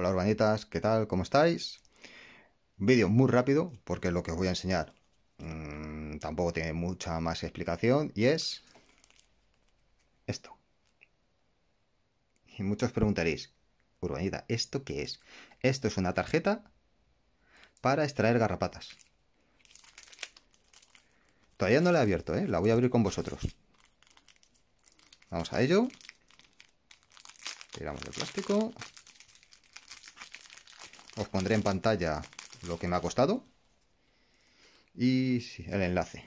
Hola urbanitas, ¿qué tal? ¿Cómo estáis? Un vídeo muy rápido porque lo que os voy a enseñar mm, tampoco tiene mucha más explicación y es esto. Y muchos preguntaréis, urbanita, ¿esto qué es? Esto es una tarjeta para extraer garrapatas. Todavía no la he abierto, ¿eh? la voy a abrir con vosotros. Vamos a ello. Tiramos el plástico. Os pondré en pantalla lo que me ha costado. Y el enlace.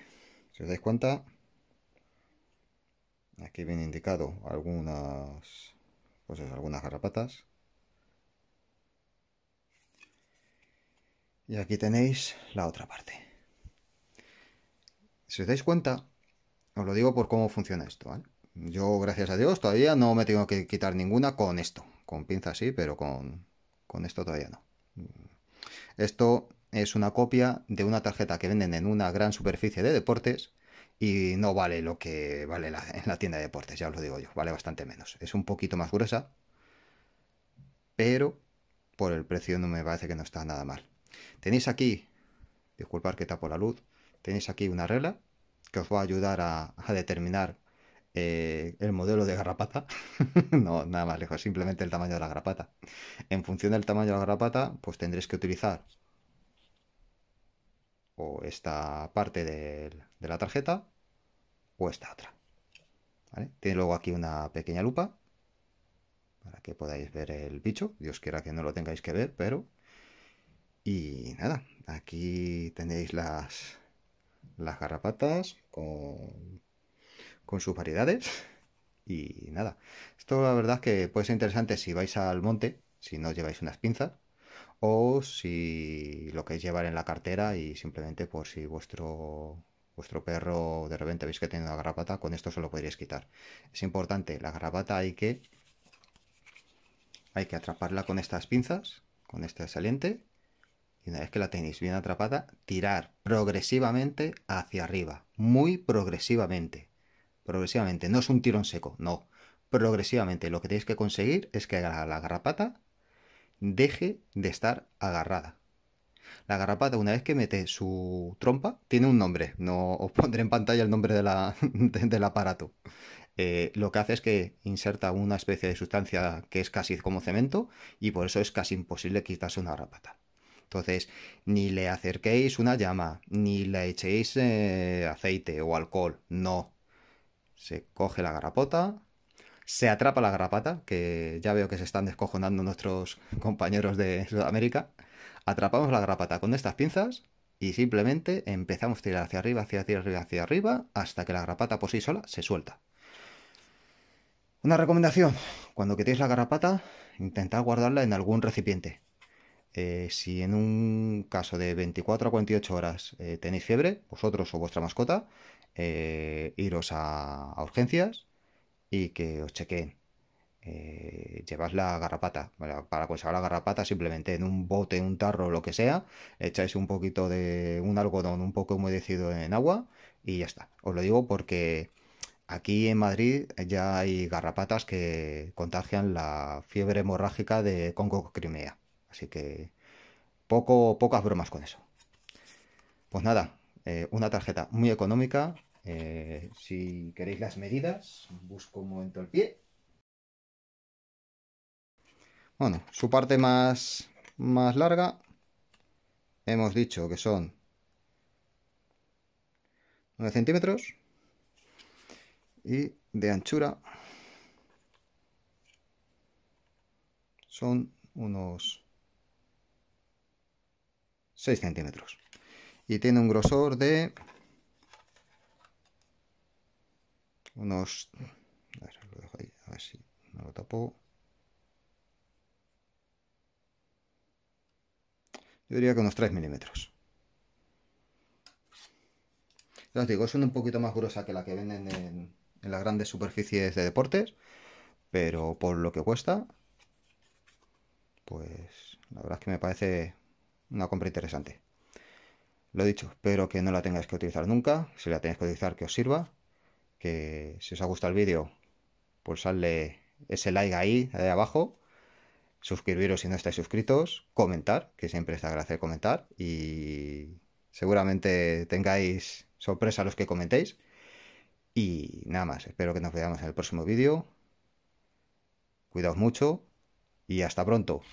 Si os dais cuenta, aquí viene indicado algunas, pues algunas garrapatas. Y aquí tenéis la otra parte. Si os dais cuenta, os lo digo por cómo funciona esto. Yo, gracias a Dios, todavía no me tengo que quitar ninguna con esto. Con pinzas sí, pero con, con esto todavía no. Esto es una copia de una tarjeta que venden en una gran superficie de deportes y no vale lo que vale la, en la tienda de deportes, ya os lo digo yo, vale bastante menos. Es un poquito más gruesa, pero por el precio no me parece que no está nada mal. Tenéis aquí, disculpar que tapo la luz, tenéis aquí una regla que os va a ayudar a determinar eh, el modelo de garrapata. no, nada más lejos, simplemente el tamaño de la garrapata. En función del tamaño de la garrapata, pues tendréis que utilizar o esta parte de, la tarjeta o esta otra. Tiene luego aquí una pequeña lupa para que podáis ver el bicho. Dios quiera que no lo tengáis que ver, pero... Y nada, aquí tenéis las, las garrapatas con con sus variedades. Y nada, esto la verdad es que puede ser interesante si vais al monte, si no lleváis unas pinzas, o si lo queréis llevar en la cartera y simplemente por si vuestro vuestro perro de repente veis que tiene una garrapata, con esto se lo podríais quitar. Es importante, la garrapata hay que hay que atraparla con estas pinzas, con este saliente, y una vez que la tenéis bien atrapada, tirar progresivamente hacia arriba, muy progresivamente progresivamente. No es un tirón seco, no. Progresivamente lo que tenéis que conseguir es que la, garrapata deje de estar agarrada. La garrapata, una vez que mete su trompa, tiene un nombre. No os pondré en pantalla el nombre de la, del aparato. Eh, lo que hace es que inserta una especie de sustancia que es casi como cemento y por eso es casi imposible quitarse una garrapata. Entonces, ni le acerquéis una llama, ni le echéis eh, aceite o alcohol, no se coge la garrapota, se atrapa la garrapata, que ya veo que se están descojonando nuestros compañeros de Sudamérica. Atrapamos la garrapata con estas pinzas y simplemente empezamos a tirar hacia arriba, hacia arriba, hacia arriba, hasta que la garrapata por sí sola se suelta. Una recomendación, cuando quitéis la garrapata, intentad guardarla en algún recipiente. Eh, si en un caso de 24 a 48 horas eh, tenéis fiebre, vosotros o vuestra mascota, eh, iros a, urgencias y que os chequeen Eh, la garrapata. Para, para conservar la garrapata, simplemente en un bote, un tarro, lo que sea, echáis un poquito de un algodón un poco humedecido en agua y ya está. Os lo digo porque aquí en Madrid ya hay garrapatas que contagian la fiebre hemorrágica de Congo-Crimea. Así que poco, pocas bromas con eso. Pues nada, eh, una tarjeta muy económica. Eh, si queréis las medidas, busco un momento el pie. Bueno, su parte más, más larga hemos dicho que son 9 centímetros y de anchura son unos 6 centímetros y tiene un grosor de unos... A ver, no lo tapo. Yo diría que unos 3 milímetros. Ya os digo, es un poquito más gruesa que la que venden en las grandes superficies de deportes, pero por lo que cuesta, pues la verdad es que me parece una compra interesante. Lo dicho, espero que no la tengáis que utilizar nunca. Si la tenéis que utilizar, que os sirva. Que si os ha gustado el vídeo, pulsadle ese like ahí, ahí abajo. Suscribiros si no estáis suscritos. Comentar, que siempre está agradecer comentar. Y seguramente tengáis sorpresa los que comentéis. Y nada más, espero que nos veamos en el próximo vídeo. Cuidaos mucho y hasta pronto.